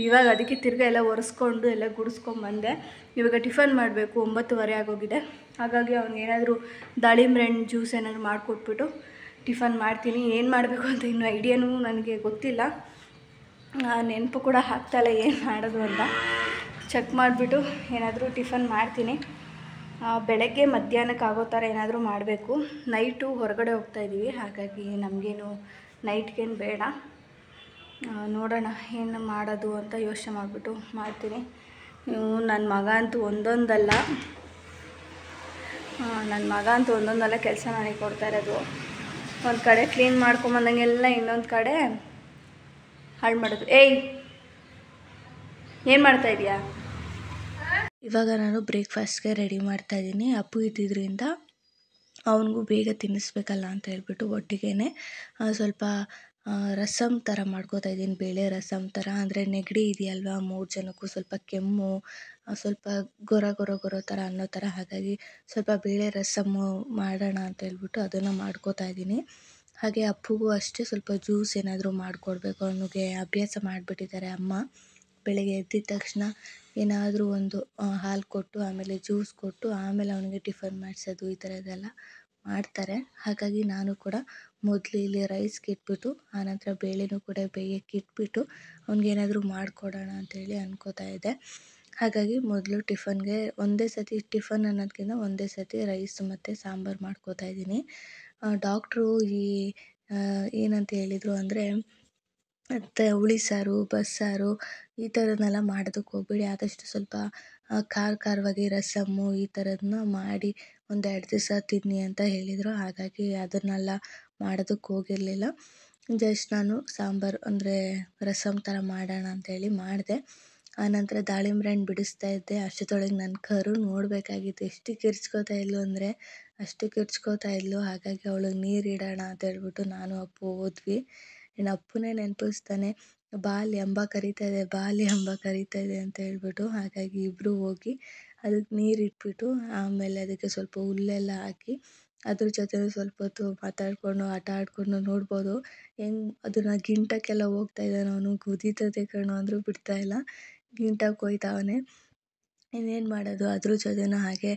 ಇವಾಗ ಅದಕ್ಕೆ ತಿರ್ಗಾ ಎಲ್ಲ ಒರೆಸ್ಕೊಂಡು ಎಲ್ಲ ಗುಡಿಸ್ಕೊಂಬಂದೆ ಇವಾಗ ಟಿಫನ್ ಮಾಡಬೇಕು ಒಂಬತ್ತುವರೆ ಆಗೋಗಿದೆ ಹಾಗಾಗಿ ಏನಾದರೂ ದಾಳಿಂಬೆ ಹಣ್ಣು ಜ್ಯೂಸ್ ಏನಾದರೂ ಮಾಡಿಕೊಟ್ಬಿಟ್ಟು ಟಿಫನ್ ಮಾಡ್ತೀನಿ ಏನು ಮಾಡಬೇಕು ಅಂತ ಇನ್ನೂ ಐಡಿಯಾನೂ ನನಗೆ ಗೊತ್ತಿಲ್ಲ ನೆನಪು ಕೂಡ ಆಗ್ತಾಯಿಲ್ಲ ಏನು ಮಾಡೋದು ಅಂತ ಚೆಕ್ ಮಾಡಿಬಿಟ್ಟು ಏನಾದರೂ ಟಿಫನ್ ಮಾಡ್ತೀನಿ ಬೆಳಗ್ಗೆ ಮಧ್ಯಾಹ್ನಕ್ಕೆ ಆಗೋ ಥರ ಏನಾದರೂ ಮಾಡಬೇಕು ನೈಟು ಹೊರಗಡೆ ಹೋಗ್ತಾಯಿದ್ದೀವಿ ಹಾಗಾಗಿ ನಮಗೇನು ನೈಟ್ಗೇನು ಬೇಡ ನೋಡೋಣ ಏನು ಮಾಡೋದು ಅಂತ ಯೋಚನೆ ಮಾಡಿಬಿಟ್ಟು ಮಾಡ್ತೀನಿ ನೀವು ನನ್ನ ಮಗ ಅಂತೂ ಒಂದೊಂದಲ್ಲ ನನ್ನ ಮಗ ಅಂತೂ ಒಂದೊಂದಲ್ಲ ಕೆಲಸ ನನಗೆ ಕೊಡ್ತಾ ಇರೋದು ಒಂದು ಕಡೆ ಕ್ಲೀನ್ ಮಾಡ್ಕೊಂಬಂದಂಗೆಲ್ಲ ಇನ್ನೊಂದು ಕಡೆ ಹಾಳು ಮಾಡೋದು ಏಯ್ ಏನು ಮಾಡ್ತಾ ಇದ್ದೀಯಾ ಇವಾಗ ನಾನು ಬ್ರೇಕ್ಫಾಸ್ಟ್ಗೆ ರೆಡಿ ಮಾಡ್ತಾ ಇದ್ದೀನಿ ಅಪ್ಪು ಇದ್ದಿದ್ದರಿಂದ ಅವನಿಗೂ ಬೇಗ ತಿನ್ನಿಸ್ಬೇಕಲ್ಲ ಅಂತ ಹೇಳ್ಬಿಟ್ಟು ಒಟ್ಟಿಗೆ ಸ್ವಲ್ಪ ರಸಮ್ ಥರ ಮಾಡ್ಕೋತಾ ಇದ್ದೀನಿ ಬೇಳೆ ರಸಮ್ ಥರ ಅಂದರೆ ನೆಗಡಿ ಇದೆಯಲ್ವಾ ಮೂರು ಜನಕ್ಕೂ ಸ್ವಲ್ಪ ಕೆಮ್ಮು ಸ್ವಲ್ಪ ಗೊರ ಗೊರ ಗೊರ ಥರ ಅನ್ನೋ ಥರ ಹಾಗಾಗಿ ಸ್ವಲ್ಪ ಬೇಳೆ ರಸಮ್ಮು ಮಾಡೋಣ ಅಂತ ಹೇಳ್ಬಿಟ್ಟು ಅದನ್ನು ಮಾಡ್ಕೋತಾ ಇದ್ದೀನಿ ಹಾಗೆ ಅಪ್ಪಗೂ ಅಷ್ಟೇ ಸ್ವಲ್ಪ ಜ್ಯೂಸ್ ಏನಾದರೂ ಮಾಡಿಕೊಡ್ಬೇಕು ಅವನಿಗೆ ಅಭ್ಯಾಸ ಮಾಡಿಬಿಟ್ಟಿದ್ದಾರೆ ಅಮ್ಮ ಬೆಳಗ್ಗೆ ಎದ್ದಿದ ತಕ್ಷಣ ಏನಾದರೂ ಒಂದು ಹಾಲು ಕೊಟ್ಟು ಆಮೇಲೆ ಜ್ಯೂಸ್ ಕೊಟ್ಟು ಆಮೇಲೆ ಅವನಿಗೆ ಟಿಫನ್ ಮಾಡಿಸೋದು ಈ ಥರದ್ದೆಲ್ಲ ಮಾಡ್ತಾರೆ ಹಾಗಾಗಿ ನಾನು ಕೂಡ ಮೊದಲು ಇಲ್ಲಿ ರೈಸ್ಗೆ ಇಟ್ಬಿಟ್ಟು ಆನಂತರ ಬೇಳೆನೂ ಕೂಡ ಬೇಯಕ್ಕೆ ಇಟ್ಬಿಟ್ಟು ಅವ್ನಿಗೇನಾದರೂ ಮಾಡಿಕೊಡೋಣ ಹೇಳಿ ಅನ್ಕೋತಾ ಇದ್ದೆ ಹಾಗಾಗಿ ಮೊದಲು ಟಿಫನ್ಗೆ ಒಂದೇ ಸರ್ತಿ ಟಿಫನ್ ಅನ್ನೋದಕ್ಕಿಂತ ಒಂದೇ ಸತಿ ರೈಸ್ ಮತ್ತು ಸಾಂಬಾರು ಮಾಡ್ಕೋತಾ ಇದ್ದೀನಿ ಡಾಕ್ಟ್ರು ಈ ಏನಂತ ಹೇಳಿದರು ಅಂದರೆ ಮತ್ತು ಹುಳಿ ಸಾರು ಬಸ್ಸಾರು ಈ ಥರದ್ದನ್ನೆಲ್ಲ ಮಾಡೋದಕ್ಕೆ ಹೋಗ್ಬೇಡಿ ಆದಷ್ಟು ಸ್ವಲ್ಪ ಖಾರ ಖಾರವಾಗಿ ರಸಮ್ಮು ಈ ಥರದನ್ನ ಮಾಡಿ ಎರಡು ದಿವಸ ತಿನ್ನಿ ಅಂತ ಹೇಳಿದರು ಹಾಗಾಗಿ ಅದನ್ನೆಲ್ಲ ಮಾಡೋದಕ್ಕೆ ಹೋಗಿರಲಿಲ್ಲ ಜಸ್ಟ್ ನಾನು ಸಾಂಬಾರು ಅಂದರೆ ರಸಮ್ ಥರ ಮಾಡೋಣ ಅಂತೇಳಿ ಮಾಡಿದೆ ಆನಂತರ ದಾಳಿಂಬೆ ಹಣ್ಣು ಬಿಡಿಸ್ತಾ ಇದ್ದೆ ಅಷ್ಟೊಳಗೆ ನನ್ನ ಕರು ನೋಡಬೇಕಾಗಿತ್ತು ಎಷ್ಟು ಕಿರ್ಚ್ಕೋತಾ ಇದ್ಲು ಅಂದರೆ ಅಷ್ಟು ಕಿರ್ಚ್ಕೋತಾ ಇದ್ಲು ಹಾಗಾಗಿ ಅವಳಿಗೆ ನೀರು ಇಡೋಣ ಅಂತ ಹೇಳ್ಬಿಟ್ಟು ನಾನು ಅಪ್ಪು ಹೋದ್ವಿ ಇನ್ನು ಅಪ್ಪನೇ ನೆನಪಿಸ್ತಾನೆ ಬಾಲಿ ಎಂಬ ಕರಿತಾ ಇದೆ ಬಾಲಿ ಎಂಬ ಕರಿತಾ ಇದೆ ಅಂತ ಹೇಳ್ಬಿಟ್ಟು ಹಾಗಾಗಿ ಇಬ್ಬರು ಹೋಗಿ ಅದಕ್ಕೆ ನೀರು ಇಟ್ಬಿಟ್ಟು ಆಮೇಲೆ ಅದಕ್ಕೆ ಸ್ವಲ್ಪ ಹುಲ್ಲೆಲ್ಲ ಹಾಕಿ ಅದ್ರ ಜೊತೆ ಸ್ವಲ್ಪ ಹೊತ್ತು ಮಾತಾಡಿಕೊಂಡು ಆಟ ಆಡಿಕೊಂಡು ನೋಡ್ಬೋದು ಹೆಂಗೆ ಅದನ್ನು ಗಿಂಟಕ್ಕೆಲ್ಲ ಹೋಗ್ತಾ ಇದ್ದಾನೆ ಅವನು ಕುದೀತದೆ ಕಣೋ ಅಂದರೂ ಬಿಡ್ತಾ ಇಲ್ಲ ಗಿಂಟಕ್ಕೆ ಹೋಗ್ತಾವ್ನೆ ಇನ್ನೇನು ಮಾಡೋದು ಅದ್ರ ಜೊತೆಯೂ ಹಾಗೆ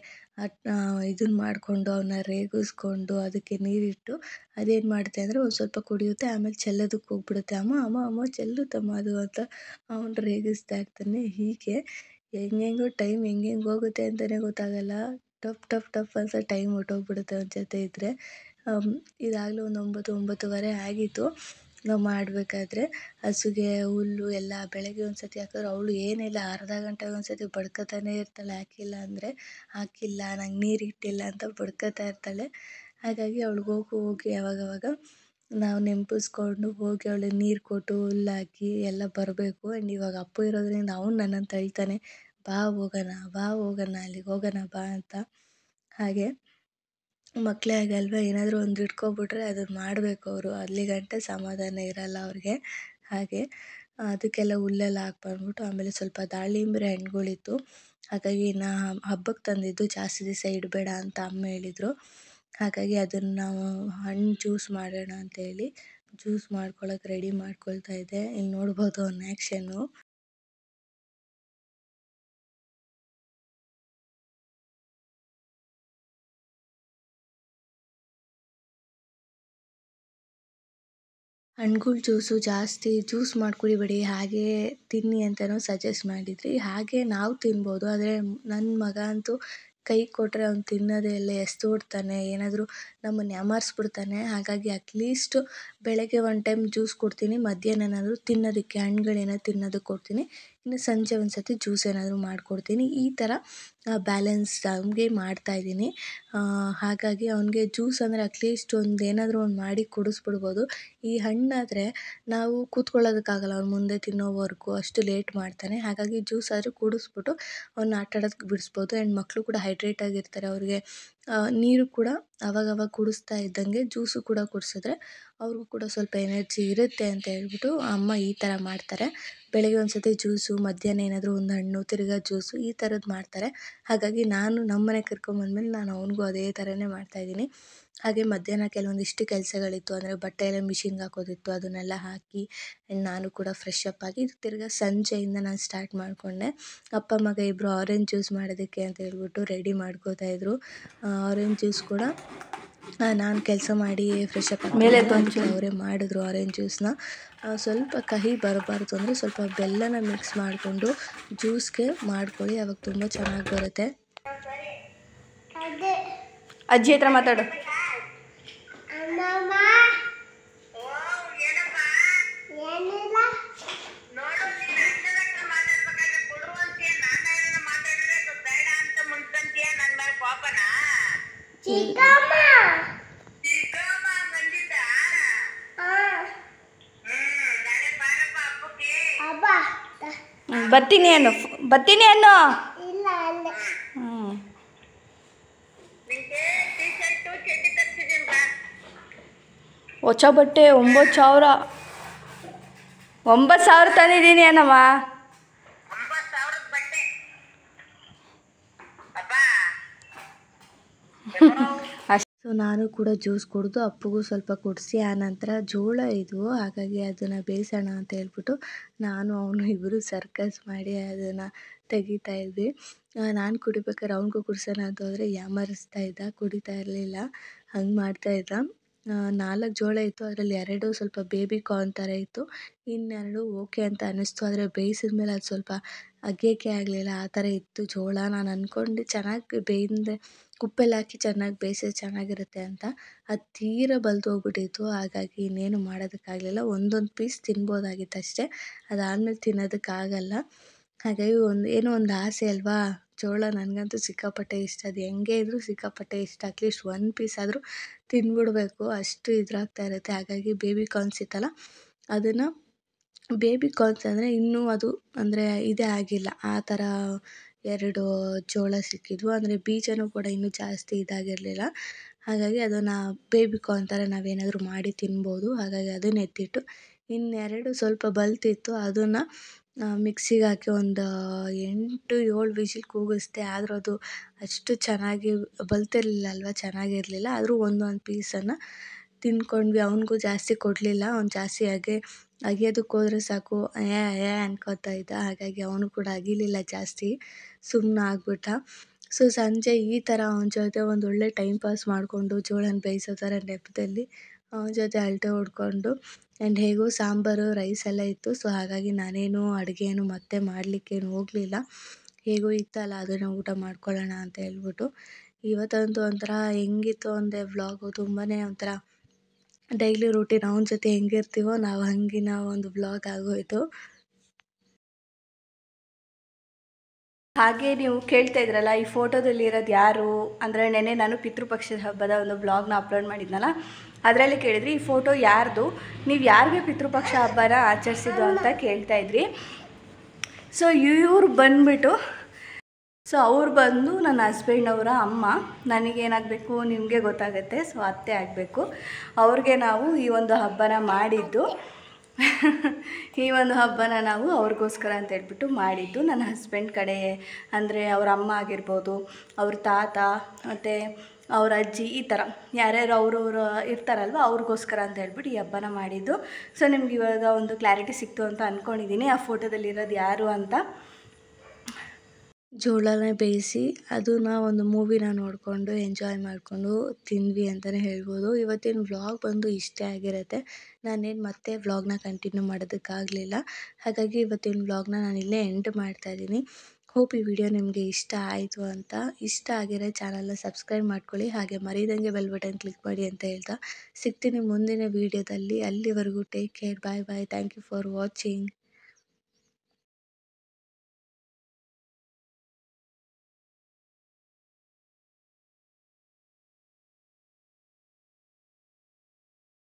ಇದನ್ನ ಮಾಡಿಕೊಂಡು ಅವನ್ನ ರೇಗಿಸ್ಕೊಂಡು ಅದಕ್ಕೆ ನೀರಿಟ್ಟು ಅದೇನು ಮಾಡುತ್ತೆ ಅಂದರೆ ಒಂದು ಸ್ವಲ್ಪ ಕುಡಿಯುತ್ತೆ ಆಮೇಲೆ ಚೆಲ್ಲೋದಕ್ಕೆ ಹೋಗ್ಬಿಡುತ್ತೆ ಅಮ್ಮ ಅಮ್ಮ ಅಮ್ಮ ಚೆಲ್ಲುತ್ತಮ್ಮ ಅದು ಅಂತ ಅವನು ರೇಗಿಸ್ತಾ ಇರ್ತಾನೆ ಹೀಗೆ ಹೆಂಗೆಂಗೋ ಟೈಮ್ ಹೆಂಗೆಂಗೆ ಹೋಗುತ್ತೆ ಅಂತಲೇ ಗೊತ್ತಾಗಲ್ಲ ಟಪ್ ಟಪ್ ಟಪ್ ಅಂತ ಟೈಮ್ ಹೊರ್ಟೋಗ್ಬಿಡುತ್ತೆ ಅವ್ರ ಜೊತೆ ಇದ್ದರೆ ಇದಾಗಲೇ ಒಂದು ಒಂಬತ್ತು ಒಂಬತ್ತುವರೆ ಆಗಿತ್ತು ನಾವು ಮಾಡಬೇಕಾದ್ರೆ ಹಸುಗೆ ಹುಲ್ಲು ಎಲ್ಲ ಬೆಳಗ್ಗೆ ಒಂದು ಸರ್ತಿ ಹಾಕಿದ್ರೆ ಅವಳು ಏನಿಲ್ಲ ಅರ್ಧ ಗಂಟೆಗೆ ಒಂದು ಸರ್ತಿ ಇರ್ತಾಳೆ ಹಾಕಿಲ್ಲ ಅಂದರೆ ಹಾಕಿಲ್ಲ ನಂಗೆ ನೀರು ಇಟ್ಟಿಲ್ಲ ಅಂತ ಬಡ್ಕೊತಾ ಇರ್ತಾಳೆ ಹಾಗಾಗಿ ಅವ್ಳಿಗೆ ಹೋಗಿ ಹೋಗಿ ಯಾವಾಗವಾಗ ನಾವು ನೆನಪಿಸ್ಕೊಂಡು ಹೋಗಿ ಅವಳಿಗೆ ನೀರು ಕೊಟ್ಟು ಹಾಕಿ ಎಲ್ಲ ಬರಬೇಕು ಆ್ಯಂಡ್ ಇವಾಗ ಅಪ್ಪು ಇರೋದರಿಂದ ಅವನು ನನ್ನನ್ನು ತಳ್ತಾನೆ ಬಾ ಹೋಗೋಣ ಬಾ ಹೋಗೋಣ ಅಲ್ಲಿಗೆ ಹೋಗೋಣ ಬಾ ಅಂತ ಹಾಗೆ ಮಕ್ಕಳೇ ಆಗಲ್ವಾ ಏನಾದರೂ ಒಂದು ಹಿಡ್ಕೊಬಿಟ್ರೆ ಅದನ್ನ ಮಾಡಬೇಕು ಅವರು ಅಲ್ಲಿ ಸಮಾಧಾನ ಇರಲ್ಲ ಅವ್ರಿಗೆ ಹಾಗೆ ಅದಕ್ಕೆಲ್ಲ ಹುಲ್ಲೆಲ್ಲ ಹಾಕಿ ಬಂದ್ಬಿಟ್ಟು ಆಮೇಲೆ ಸ್ವಲ್ಪ ದಾಳಿಂಬೆ ಹಣ್ಣುಗಳಿತ್ತು ಹಾಗಾಗಿ ನಾ ಹಬ್ಬಕ್ಕೆ ತಂದಿದ್ದು ಜಾಸ್ತಿ ದಿವಸ ಇಡಬೇಡ ಅಂತ ಅಮ್ಮ ಹೇಳಿದರು ಹಾಗಾಗಿ ಅದನ್ನು ನಾವು ಹಣ್ಣು ಜ್ಯೂಸ್ ಮಾಡೋಣ ಅಂತ ಹೇಳಿ ಜ್ಯೂಸ್ ಮಾಡ್ಕೊಳ್ಳೋಕೆ ರೆಡಿ ಮಾಡ್ಕೊಳ್ತಾ ಇದ್ದೆ ಇಲ್ಲಿ ನೋಡ್ಬೋದು ಅವ್ನ ಆ್ಯಕ್ಷನ್ನು ಹಣ್ಣುಗಳ ಜ್ಯೂಸು ಜಾಸ್ತಿ ಜ್ಯೂಸ್ ಮಾಡಿ ಕುಡಿಬೇಡಿ ಹಾಗೇ ತಿನ್ನಿ ಅಂತಲೂ ಸಜೆಸ್ಟ್ ಮಾಡಿದ್ರಿ ಹಾಗೆ ನಾವು ತಿನ್ಬೋದು ಆದರೆ ನನ್ನ ಮಗ ಅಂತೂ ಕೈ ಕೊಟ್ಟರೆ ಅವ್ನು ತಿನ್ನೋದೇ ಇಲ್ಲ ಹೊಡ್ತಾನೆ ಏನಾದರೂ ನಮ್ಮನ್ನು ಅಮರ್ಸ್ಬಿಡ್ತಾನೆ ಹಾಗಾಗಿ ಅಟ್ಲೀಸ್ಟ್ ಬೆಳಗ್ಗೆ ಒನ್ ಟೈಮ್ ಜ್ಯೂಸ್ ಕೊಡ್ತೀನಿ ಮಧ್ಯಾಹ್ನನಾದ್ರೂ ತಿನ್ನೋದಕ್ಕೆ ಹಣ್ಣುಗಳೇನೋ ತಿನ್ನೋದಕ್ಕೆ ಕೊಡ್ತೀನಿ ಇನ್ನು ಸಂಜೆ ಒಂದು ಸರ್ತಿ ಜ್ಯೂಸ್ ಏನಾದರೂ ಮಾಡಿಕೊಡ್ತೀನಿ ಈ ಥರ ಬ್ಯಾಲೆನ್ಸ್ ಅವ್ನಿಗೆ ಮಾಡ್ತಾಯಿದ್ದೀನಿ ಹಾಗಾಗಿ ಅವ್ನಿಗೆ ಜ್ಯೂಸ್ ಅಂದರೆ ಅಟ್ಲೀಸ್ಟ್ ಒಂದು ಏನಾದರೂ ಒಂದು ಮಾಡಿ ಕುಡಿಸ್ಬಿಡ್ಬೋದು ಈ ಹಣ್ಣಾದರೆ ನಾವು ಕೂತ್ಕೊಳ್ಳೋದಕ್ಕಾಗಲ್ಲ ಅವ್ನು ಮುಂದೆ ತಿನ್ನೋವರೆಗೂ ಅಷ್ಟು ಲೇಟ್ ಮಾಡ್ತಾನೆ ಹಾಗಾಗಿ ಜ್ಯೂಸ್ ಆದರೂ ಕುಡಿಸ್ಬಿಟ್ಟು ಅವ್ನ ಆಟ ಆಡೋದಕ್ಕೆ ಬಿಡಿಸ್ಬೋದು ಆ್ಯಂಡ್ ಮಕ್ಕಳು ಕೂಡ ಹೈಡ್ರೇಟ್ ಆಗಿರ್ತಾರೆ ಅವ್ರಿಗೆ ನೀರು ಕೂಡ ಆವಾಗವಾಗ ಕುಡಿಸ್ತಾ ಇದ್ದಂಗೆ ಜ್ಯೂಸು ಕೂಡ ಕುಡಿಸಿದ್ರೆ ಅವ್ರಿಗೂ ಕೂಡ ಸ್ವಲ್ಪ ಎನರ್ಜಿ ಇರುತ್ತೆ ಅಂತ ಹೇಳ್ಬಿಟ್ಟು ಅಮ್ಮ ಈ ಥರ ಮಾಡ್ತಾರೆ ಬೆಳಗ್ಗೆ ಒಂದು ಸರ್ತಿ ಜ್ಯೂಸು ಮಧ್ಯಾಹ್ನ ಏನಾದರೂ ಒಂದು ಹಣ್ಣು ತಿರ್ಗಾ ಜ್ಯೂಸು ಈ ಥರದ್ದು ಮಾಡ್ತಾರೆ ಹಾಗಾಗಿ ನಾನು ಮನೆಗೆ ಕರ್ಕೊಂಬಂದ್ಮೇಲೆ ನಾನು ಅವನಿಗೂ ಅದೇ ಥರನೇ ಮಾಡ್ತಾಯಿದ್ದೀನಿ ಹಾಗೆ ಮಧ್ಯಾಹ್ನ ಕೆಲವೊಂದಿಷ್ಟು ಕೆಲಸಗಳಿತ್ತು ಅಂದರೆ ಬಟ್ಟೆ ಎಲ್ಲ ಮಿಷಿನ್ಗೆ ಹಾಕೋದಿತ್ತು ಅದನ್ನೆಲ್ಲ ಹಾಕಿ ನಾನು ಕೂಡ ಫ್ರೆಶ್ ಅಪ್ ಆಗಿ ತಿರ್ಗಿ ಸಂಜೆಯಿಂದ ನಾನು ಸ್ಟಾರ್ಟ್ ಮಾಡಿಕೊಂಡೆ ಅಪ್ಪ ಮಗ ಇಬ್ಬರು ಆರೆಂಜ್ ಜ್ಯೂಸ್ ಮಾಡೋದಕ್ಕೆ ಅಂತ ಹೇಳ್ಬಿಟ್ಟು ರೆಡಿ ಮಾಡ್ಕೋತಾ ಇದ್ದರು ಆರೆಂಜ್ ಜ್ಯೂಸ್ ಕೂಡ ನಾನು ಕೆಲಸ ಮಾಡಿ ಫ್ರೆಶ್ ಅಪ್ ಮೇಲೆ ಅವರೇ ಮಾಡಿದ್ರು ಆರೆಂಜ್ ಜ್ಯೂಸನ್ನ ಸ್ವಲ್ಪ ಕಹಿ ಬರಬಾರ್ದು ಅಂದರೆ ಸ್ವಲ್ಪ ಬೆಲ್ಲನ ಮಿಕ್ಸ್ ಮಾಡಿಕೊಂಡು ಜ್ಯೂಸ್ಗೆ ಮಾಡ್ಕೊಳ್ಳಿ ಅವಾಗ ತುಂಬ ಚೆನ್ನಾಗಿ ಬರುತ್ತೆ ಅಜ್ಜಿ ಹತ್ರ ಮಾತಾಡು ಬರ್ತೀನಿ ಅನ್ನು ಹ್ಞೂ ಹೊಸ ಬಟ್ಟೆ ಒಂಬತ್ತು ಸಾವಿರ ಒಂಬತ್ತು ಸಾವಿರ ತಂದಿದ್ದೀನಿ ಅನ್ನಮ್ಮ ನಾನು ಕೂಡ ಜ್ಯೂಸ್ ಕುಡಿದು ಅಪ್ಪಗೂ ಸ್ವಲ್ಪ ಕುಡಿಸಿ ಆ ನಂತರ ಜೋಳ ಇದು ಹಾಗಾಗಿ ಅದನ್ನು ಬೇಯಿಸೋಣ ಅಂತ ಹೇಳ್ಬಿಟ್ಟು ನಾನು ಅವನು ಇಬ್ಬರು ಸರ್ಕಸ್ ಮಾಡಿ ಅದನ್ನು ತೆಗಿತಾ ಇದ್ವಿ ನಾನು ಕುಡಿಬೇಕಾದ್ರೆ ಅವನಿಗೂ ಕುಡಿಸೋಣ ಅಂತ ಹೋದರೆ ಯಾಮಾರಿಸ್ತಾ ಇದ್ದ ಕುಡಿತಾ ಇರಲಿಲ್ಲ ಹಂಗೆ ಮಾಡ್ತಾ ಇದ್ದ ನಾಲ್ಕು ಜೋಳ ಇತ್ತು ಅದರಲ್ಲಿ ಎರಡು ಸ್ವಲ್ಪ ಬೇಬಿ ಕಾರ್ನ್ ಥರ ಇತ್ತು ಇನ್ನೆರಡು ಓಕೆ ಅಂತ ಅನ್ನಿಸ್ತು ಆದರೆ ಬೇಯಿಸಿದ ಮೇಲೆ ಅದು ಸ್ವಲ್ಪ ಅಗಿಯೋಕ್ಕೆ ಆಗಲಿಲ್ಲ ಆ ಥರ ಇತ್ತು ಜೋಳ ನಾನು ಅಂದ್ಕೊಂಡು ಚೆನ್ನಾಗಿ ಬೇಯಿಂದ ಕುಪ್ಪೆಲ್ಲ ಹಾಕಿ ಚೆನ್ನಾಗಿ ಬೇಯಿಸಿದ್ರೆ ಚೆನ್ನಾಗಿರುತ್ತೆ ಅಂತ ಅದು ತೀರ ಬಲ್ದು ಹಾಗಾಗಿ ಇನ್ನೇನು ಮಾಡೋದಕ್ಕಾಗ್ಲಿಲ್ಲ ಒಂದೊಂದು ಪೀಸ್ ತಿನ್ಬೋದಾಗಿತ್ತು ಅಷ್ಟೇ ಅದಾದ್ಮೇಲೆ ತಿನ್ನೋದಕ್ಕಾಗಲ್ಲ ಹಾಗಾಗಿ ಒಂದು ಏನೋ ಒಂದು ಆಸೆ ಅಲ್ವಾ ಜೋಳ ನನಗಂತೂ ಸಿಕ್ಕಾಪಟ್ಟೆ ಇಷ್ಟ ಅದು ಹೆಂಗೆ ಇದ್ದರೂ ಸಿಕ್ಕಾಪಟ್ಟೆ ಇಷ್ಟ ಅಟ್ಲೀಸ್ಟ್ ಒಂದು ಪೀಸ್ ಆದರೂ ತಿಂದ್ಬಿಡ್ಬೇಕು ಅಷ್ಟು ಇದ್ರಾಗ್ತಾ ಇರುತ್ತೆ ಹಾಗಾಗಿ ಬೇಬಿ ಕಾರ್ನ್ಸ್ ಇತ್ತಲ್ಲ ಅದನ್ನು ಬೇಬಿ ಕಾರ್ನ್ಸ್ ಅಂದರೆ ಇನ್ನೂ ಅದು ಅಂದರೆ ಇದೇ ಆಗಿಲ್ಲ ಆ ಥರ ಎರಡು ಜೋಳ ಸಿಕ್ಕಿದ್ವು ಅಂದರೆ ಬೀಜವೂ ಕೂಡ ಇನ್ನೂ ಜಾಸ್ತಿ ಇದಾಗಿರಲಿಲ್ಲ ಹಾಗಾಗಿ ಅದನ್ನು ಬೇಬಿ ಕಾರ್ನ್ ಥರ ನಾವೇನಾದರೂ ಮಾಡಿ ತಿನ್ಬೋದು ಹಾಗಾಗಿ ಅದನ್ನ ಎತ್ತಿಟ್ಟು ಇನ್ನೆರಡು ಸ್ವಲ್ಪ ಬಲಿತಿತ್ತು ಅದನ್ನು ಮಿಕ್ಸಿಗೆ ಹಾಕಿ ಒಂದು ಎಂಟು ಏಳು ವಿಶಿಲ್ ಕೂಗಿಸ್ದೆ ಆದರೂ ಅದು ಅಷ್ಟು ಚೆನ್ನಾಗಿ ಬಲಿತಿರ್ಲಿಲ್ಲ ಅಲ್ವ ಚೆನ್ನಾಗಿರಲಿಲ್ಲ ಆದರೂ ಒಂದೊಂದು ಪೀಸನ್ನು ತಿಂದ್ಕೊಂಡ್ವಿ ಅವ್ನಿಗೂ ಜಾಸ್ತಿ ಕೊಡಲಿಲ್ಲ ಅವ್ನು ಜಾಸ್ತಿ ಹಾಗೆ ಅಗಿಯೋದಕ್ಕೆ ಹೋದ್ರೆ ಸಾಕು ಏ ಏ ಅನ್ಕೋತಾ ಇದ್ದ ಹಾಗಾಗಿ ಅವನು ಕೂಡ ಅಗಿಲಿಲ್ಲ ಜಾಸ್ತಿ ಸುಮ್ಮನೆ ಆಗಿಬಿಟ್ಟ ಸೊ ಸಂಜೆ ಈ ಥರ ಅವನ ಜೊತೆ ಒಂದು ಒಳ್ಳೆ ಟೈಮ್ ಪಾಸ್ ಮಾಡಿಕೊಂಡು ಜೋಳನ ಬೇಯಿಸೋ ಥರ ನೆಪದಲ್ಲಿ ಅವನ ಜೊತೆ ಅಲ್ಟೆ ಹೊಡ್ಕೊಂಡು ಆ್ಯಂಡ್ ಹೇಗೂ ಸಾಂಬಾರು ರೈಸ್ ಎಲ್ಲ ಇತ್ತು ಸೊ ಹಾಗಾಗಿ ನಾನೇನು ಅಡುಗೆ ಏನು ಮತ್ತೆ ಮಾಡಲಿಕ್ಕೇನು ಹೋಗಲಿಲ್ಲ ಹೇಗೂ ಇತ್ತಲ್ಲ ಅದನ್ನು ಊಟ ಮಾಡ್ಕೊಳ್ಳೋಣ ಅಂತ ಹೇಳ್ಬಿಟ್ಟು ಇವತ್ತಂತೂ ಒಂಥರ ಹೆಂಗಿತ್ತು ಅಂದರೆ ವ್ಲಾಗು ತುಂಬಾ ಒಂಥರ ಡೈಲಿ ರೂಟೀನ್ ಅವ್ನ ಜೊತೆ ಹೆಂಗಿರ್ತೀವೋ ನಾವು ಹಾಗೆ ಒಂದು ಬ್ಲಾಗ್ ಆಗೋಯ್ತು ಹಾಗೆ ನೀವು ಕೇಳ್ತಾ ಇದ್ರಲ್ಲ ಈ ಫೋಟೋದಲ್ಲಿ ಇರೋದು ಯಾರು ಅಂದರೆ ನೆನೆ ನಾನು ಪಿತೃಪಕ್ಷದ ಹಬ್ಬದ ಒಂದು ಬ್ಲಾಗ್ನ ಅಪ್ಲೋಡ್ ಮಾಡಿದ್ನಲ್ಲ ಅದರಲ್ಲಿ ಕೇಳಿದ್ರಿ ಈ ಫೋಟೋ ಯಾರ್ದು ನೀವು ಯಾರಿಗೆ ಪಿತೃಪಕ್ಷ ಹಬ್ಬನ ಆಚರಿಸಿದ್ದು ಅಂತ ಕೇಳ್ತಾ ಇದ್ರಿ ಸೊ ಇವ್ರು ಬಂದ್ಬಿಟ್ಟು ಸೊ ಅವ್ರು ಬಂದು ನನ್ನ ಹಸ್ಬೆಂಡ್ ಅವರ ಅಮ್ಮ ನನಗೇನಾಗಬೇಕು ನಿಮಗೆ ಗೊತ್ತಾಗುತ್ತೆ ಸೊ ಅತ್ತೆ ಆಗಬೇಕು ಅವ್ರಿಗೆ ನಾವು ಈ ಒಂದು ಹಬ್ಬನ ಮಾಡಿದ್ದು ಈ ಒಂದು ಹಬ್ಬನ ನಾವು ಅವ್ರಿಗೋಸ್ಕರ ಅಂತ ಹೇಳ್ಬಿಟ್ಟು ಮಾಡಿದ್ದು ನನ್ನ ಹಸ್ಬೆಂಡ್ ಕಡೆ ಅಂದರೆ ಅವ್ರ ಅಮ್ಮ ಆಗಿರ್ಬೋದು ಅವ್ರ ತಾತ ಮತ್ತು ಅವ್ರ ಅಜ್ಜಿ ಈ ಥರ ಯಾರ್ಯಾರು ಅವರವರು ಇರ್ತಾರಲ್ವ ಅವ್ರಿಗೋಸ್ಕರ ಅಂತ ಹೇಳ್ಬಿಟ್ಟು ಈ ಹಬ್ಬನ ಮಾಡಿದ್ದು ಸೊ ನಿಮ್ಗೆ ಇವಾಗ ಒಂದು ಕ್ಲಾರಿಟಿ ಸಿಕ್ತು ಅಂತ ಅಂದ್ಕೊಂಡಿದ್ದೀನಿ ಆ ಫೋಟೋದಲ್ಲಿರೋದು ಯಾರು ಅಂತ ಜೋಳನ ಬೇಯಿಸಿ ಅದನ್ನ ಒಂದು ಮೂವಿನ ನೋಡಿಕೊಂಡು ಎಂಜಾಯ್ ಮಾಡಿಕೊಂಡು ತಿಂದ್ವಿ ಅಂತಲೇ ಹೇಳ್ಬೋದು ಇವತ್ತಿನ ವ್ಲಾಗ್ ಬಂದು ಇಷ್ಟೇ ಆಗಿರುತ್ತೆ ನಾನೇನು ಮತ್ತೆ ವ್ಲಾಗ್ನ ಕಂಟಿನ್ಯೂ ಮಾಡೋದಕ್ಕಾಗಲಿಲ್ಲ ಹಾಗಾಗಿ ಇವತ್ತಿನ ವ್ಲಾಗ್ನ ನಾನು ಇಲ್ಲೇ ಎಂಡ್ ಮಾಡ್ತಾಯಿದ್ದೀನಿ ಹೋಪ್ ಈ ವಿಡಿಯೋ ನಿಮಗೆ ಇಷ್ಟ ಆಯಿತು ಅಂತ ಇಷ್ಟ ಆಗಿರೋ ಚಾನಲ್ನ ಸಬ್ಸ್ಕ್ರೈಬ್ ಮಾಡ್ಕೊಳ್ಳಿ ಹಾಗೆ ಮರೀದಂಗೆ ಬೆಲ್ ಬಟನ್ ಕ್ಲಿಕ್ ಮಾಡಿ ಅಂತ ಹೇಳ್ತಾ ಸಿಗ್ತೀನಿ ಮುಂದಿನ ವೀಡಿಯೋದಲ್ಲಿ ಅಲ್ಲಿವರೆಗೂ take care bye bye thank you for watching